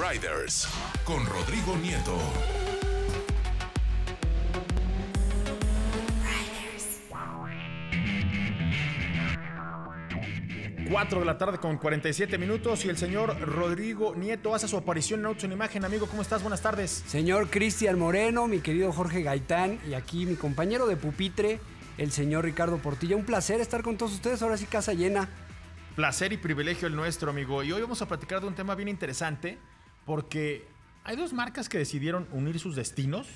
Riders con Rodrigo Nieto. 4 de la tarde con 47 minutos y el señor Rodrigo Nieto hace su aparición en Autos en Imagen. Amigo, ¿cómo estás? Buenas tardes. Señor Cristian Moreno, mi querido Jorge Gaitán y aquí mi compañero de pupitre, el señor Ricardo Portilla. Un placer estar con todos ustedes. Ahora sí, casa llena. Placer y privilegio el nuestro, amigo. Y hoy vamos a platicar de un tema bien interesante porque hay dos marcas que decidieron unir sus destinos.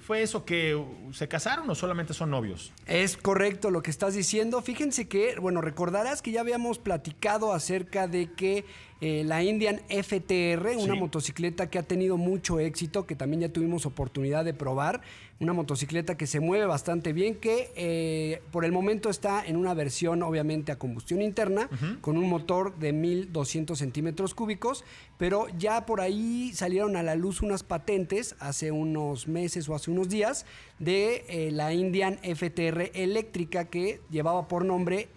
¿Fue eso que uh, se casaron o solamente son novios? Es correcto lo que estás diciendo. Fíjense que, bueno, recordarás que ya habíamos platicado acerca de que eh, la Indian FTR, una motocicleta que ha tenido mucho éxito, que también ya tuvimos oportunidad de probar, una motocicleta que se mueve bastante bien, que eh, por el momento está en una versión obviamente a combustión interna, con un motor de 1200 centímetros cúbicos, pero ya por ahí salieron a la luz unas patentes hace unos meses o hace unos días de eh, la Indian FTR eléctrica que llevaba por nombre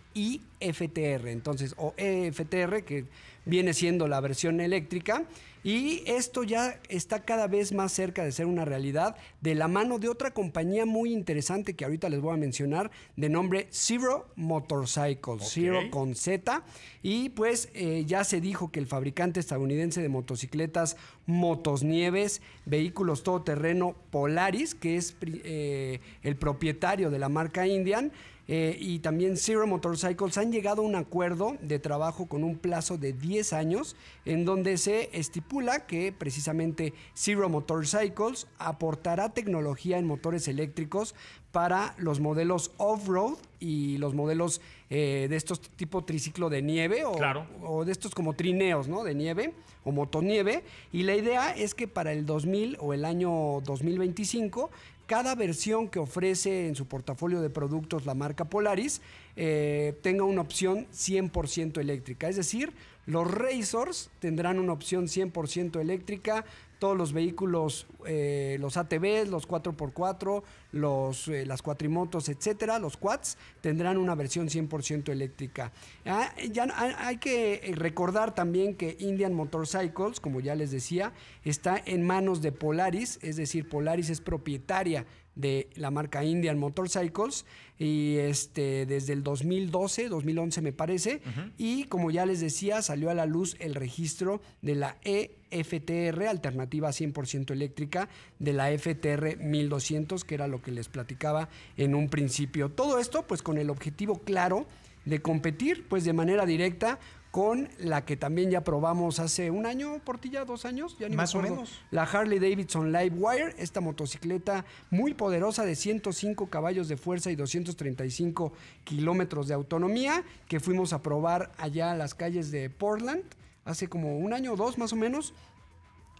FTR entonces, o EFTR, que viene siendo la versión eléctrica, y esto ya está cada vez más cerca de ser una realidad de la mano de otra compañía muy interesante que ahorita les voy a mencionar, de nombre Zero Motorcycles, Zero con Z, y pues eh, ya se dijo que el fabricante estadounidense de motocicletas, motos nieves, vehículos todoterreno Polaris, que es eh, el propietario de la marca Indian, eh, y también Zero Motorcycles han llegado a un acuerdo de trabajo con un plazo de 10 años en donde se estipula que precisamente Zero Motorcycles aportará tecnología en motores eléctricos para los modelos off-road y los modelos eh, de estos tipo triciclo de nieve o, de estos como trineos, De nieve o motonieve. Y la idea es que para el 2000 o el año 2025 cada versión que ofrece en su portafolio de productos la marca Polaris eh, tenga una opción 100% eléctrica. Es decir, los Razors tendrán una opción 100% eléctrica todos los vehículos, eh, los ATVs, los 4x4, los, eh, las cuatrimotos, etcétera, los quads, tendrán una versión 100% eléctrica. Ah, ya, hay que eh, recordar también que Indian Motorcycles, como ya les decía, está en manos de Polaris, es decir, Polaris es propietaria de la marca Indian Motorcycles y este desde el 2012, 2011 me parece, y como ya les decía, salió a la luz el registro de la E FTR, alternativa 100% eléctrica de la FTR 1200, que era lo que les platicaba en un principio. Todo esto pues con el objetivo claro de competir pues de manera directa con la que también ya probamos hace un año, Portilla, dos años, ya más o menos. La Harley Davidson Livewire, esta motocicleta muy poderosa de 105 caballos de fuerza y 235 kilómetros de autonomía, que fuimos a probar allá a las calles de Portland, hace como un año o dos más o menos.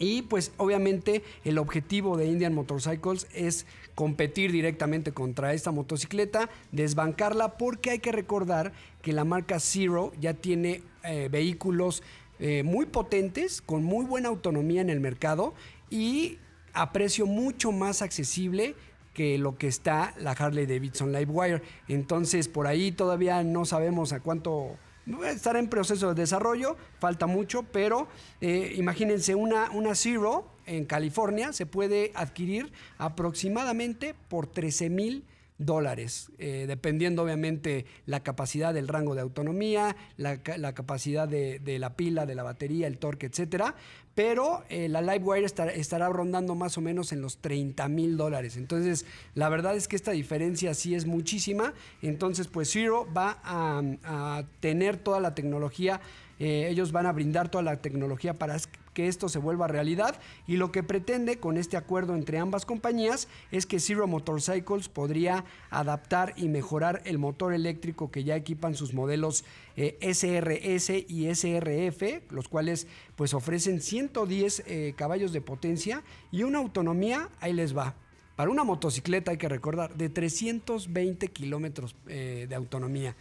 Y pues obviamente el objetivo de Indian Motorcycles es competir directamente contra esta motocicleta, desbancarla, porque hay que recordar que la marca Zero ya tiene eh, vehículos eh, muy potentes, con muy buena autonomía en el mercado y a precio mucho más accesible que lo que está la Harley Davidson Livewire. Entonces por ahí todavía no sabemos a cuánto Estar en proceso de desarrollo, falta mucho, pero eh, imagínense una, una Zero en California se puede adquirir aproximadamente por $13,000. mil dólares, eh, dependiendo obviamente la capacidad del rango de autonomía, la, capacidad de, la pila, de la batería, el torque, etcétera. Pero eh, la Livewire estará rondando más o menos en los 30 mil dólares. Entonces, la verdad es que esta diferencia sí es muchísima. Entonces, pues Zero va a, tener toda la tecnología eh, ellos van a brindar toda la tecnología para que esto se vuelva realidad y lo que pretende con este acuerdo entre ambas compañías es que Zero Motorcycles podría adaptar y mejorar el motor eléctrico que ya equipan sus modelos SRS eh, y SRF, los cuales pues ofrecen 110 eh, caballos de potencia y una autonomía, ahí les va, para una motocicleta, hay que recordar, de 320 kilómetros eh, de autonomía.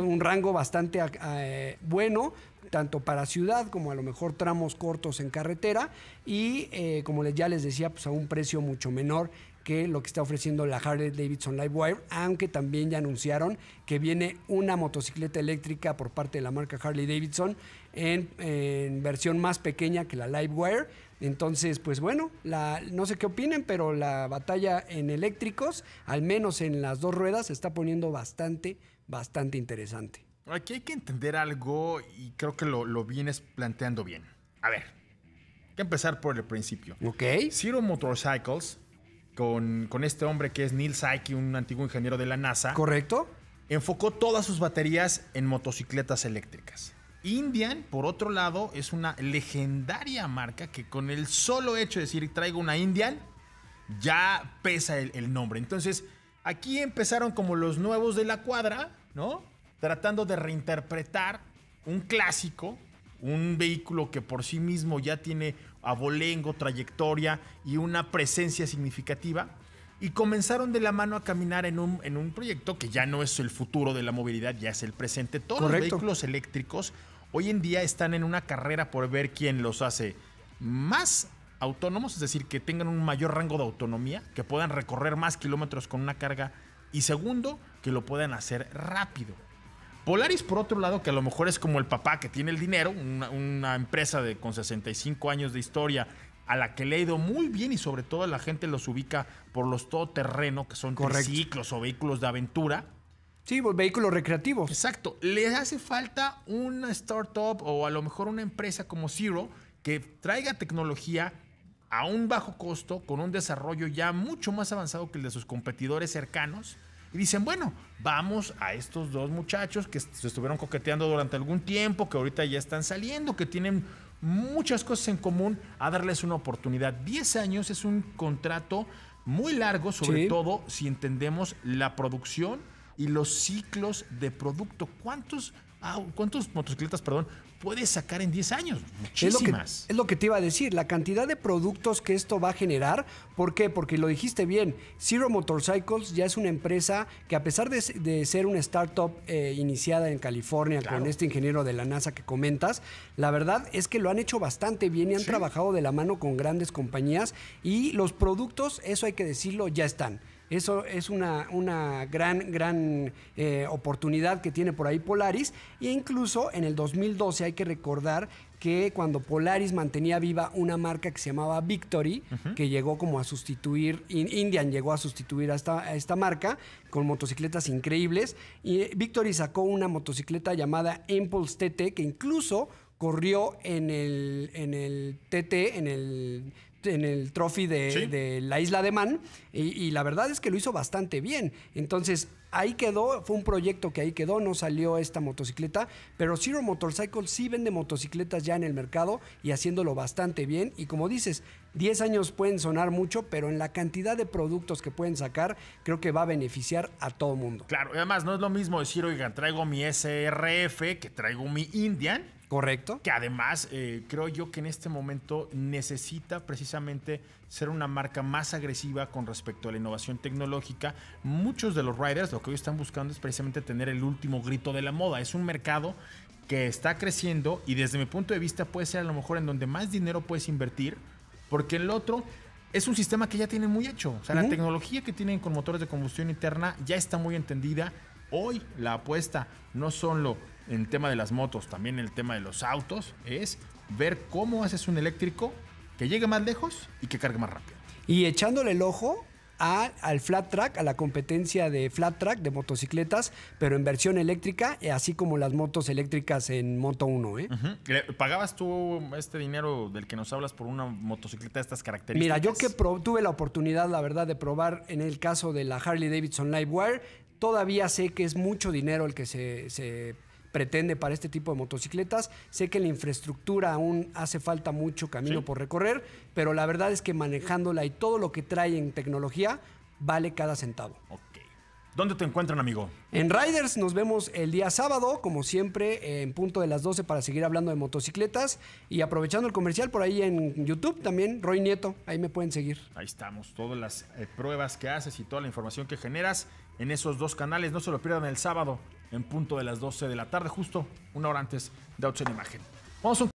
un rango bastante ah, eh, bueno, tanto para ciudad como a lo mejor tramos cortos en carretera y, eh, como ya les decía, pues a un precio mucho menor que lo que está ofreciendo la Harley Davidson Livewire, aunque también ya anunciaron que viene una motocicleta eléctrica por parte de la marca Harley Davidson en, en versión más pequeña que la Livewire entonces, pues bueno, no sé qué opinen, pero la batalla en eléctricos, al menos en las dos ruedas, se está poniendo bastante, bastante interesante. Aquí hay que entender algo y creo que lo, vienes planteando bien. A ver, hay que empezar por el principio. Ok. Zero Motorcycles, con, con este hombre que es Neil Saiki, un antiguo ingeniero de la NASA. Correcto. Enfocó todas sus baterías en motocicletas eléctricas. Indian, por otro lado, es una legendaria marca que con el solo hecho de decir traigo una Indian, ya pesa el, nombre. Entonces, aquí empezaron como los nuevos de la cuadra, ¿no? Tratando de reinterpretar un clásico, un vehículo que por sí mismo ya tiene abolengo, trayectoria y una presencia significativa. Y comenzaron de la mano a caminar en un, en un proyecto que ya no es el futuro de la movilidad, ya es el presente. Todos los vehículos eléctricos hoy en día están en una carrera por ver quién los hace más autónomos, es decir, que tengan un mayor rango de autonomía, que puedan recorrer más kilómetros con una carga y segundo, que lo puedan hacer rápido. Polaris, por otro lado, que a lo mejor es como el papá que tiene el dinero, una, empresa de, con 65 años de historia a la que le ha ido muy bien y sobre todo la gente los ubica por los todoterreno, que son ciclos o vehículos de aventura. Sí, pues, vehículo recreativo. Exacto. Le hace falta una startup o a lo mejor una empresa como Zero que traiga tecnología a un bajo costo, con un desarrollo ya mucho más avanzado que el de sus competidores cercanos. Y dicen, bueno, vamos a estos dos muchachos que se estuvieron coqueteando durante algún tiempo, que ahorita ya están saliendo, que tienen muchas cosas en común, a darles una oportunidad. Diez años es un contrato muy largo, sobre todo si entendemos la producción y los ciclos de producto. ¿Cuántos, ah, motocicletas perdón, puedes sacar en 10 años? Muchísimas. Es lo, que, te iba a decir, la cantidad de productos que esto va a generar. ¿Por qué? Porque lo dijiste bien, Zero Motorcycles ya es una empresa que a pesar de, ser una startup eh, iniciada en California con este ingeniero de la NASA que comentas, la verdad es que lo han hecho bastante bien y han trabajado de la mano con grandes compañías y los productos, eso hay que decirlo, ya están. Eso es una, gran, gran eh, oportunidad que tiene por ahí Polaris. E incluso en el 2012 hay que recordar que cuando Polaris mantenía viva una marca que se llamaba Victory, que llegó como a sustituir, Indian llegó a sustituir a esta, marca con motocicletas increíbles. Y Victory sacó una motocicleta llamada Impulse TT, que incluso corrió en el, en el TT, en el en el trophy de, la isla de Man y, la verdad es que lo hizo bastante bien. Entonces ahí quedó, fue un proyecto que ahí quedó, no salió esta motocicleta, pero Zero Motorcycle sí vende motocicletas ya en el mercado y haciéndolo bastante bien y como dices, 10 años pueden sonar mucho, pero en la cantidad de productos que pueden sacar, creo que va a beneficiar a todo mundo. Claro, además no es lo mismo decir, oigan, traigo mi SRF que traigo mi Indian Correcto. Que además eh, creo yo que en este momento necesita precisamente ser una marca más agresiva con respecto a la innovación tecnológica. Muchos de los riders lo que hoy están buscando es precisamente tener el último grito de la moda. Es un mercado que está creciendo y desde mi punto de vista puede ser a lo mejor en donde más dinero puedes invertir porque el otro es un sistema que ya tienen muy hecho. O sea, la tecnología que tienen con motores de combustión interna ya está muy entendida. Hoy la apuesta no solo en el tema de las motos, también el tema de los autos, es ver cómo haces un eléctrico que llegue más lejos y que cargue más rápido. Y echándole el ojo al flat track, a la competencia de flat track de motocicletas, pero en versión eléctrica, eh, así como las motos eléctricas en Moto 1. ¿eh? ¿Pagabas tú este dinero del que nos hablas por una motocicleta de estas características? Mira, yo que tuve la oportunidad, la verdad, de probar en el caso de la Harley Davidson Livewire, todavía sé que es mucho dinero el que se, se pretende para este tipo de motocicletas. Sé que la infraestructura aún hace falta mucho camino por recorrer, pero la verdad es que manejándola y todo lo que trae en tecnología vale cada centavo. Ok. ¿Dónde te encuentran, amigo? En Riders nos vemos el día sábado, como siempre, en punto de las 12 para seguir hablando de motocicletas. Y aprovechando el comercial por ahí en YouTube también, Roy Nieto, ahí me pueden seguir. Ahí estamos, todas las eh, pruebas que haces y toda la información que generas en esos dos canales. No se lo pierdan el sábado en punto de las 12 de la tarde, justo una hora antes de en Imagen. Vamos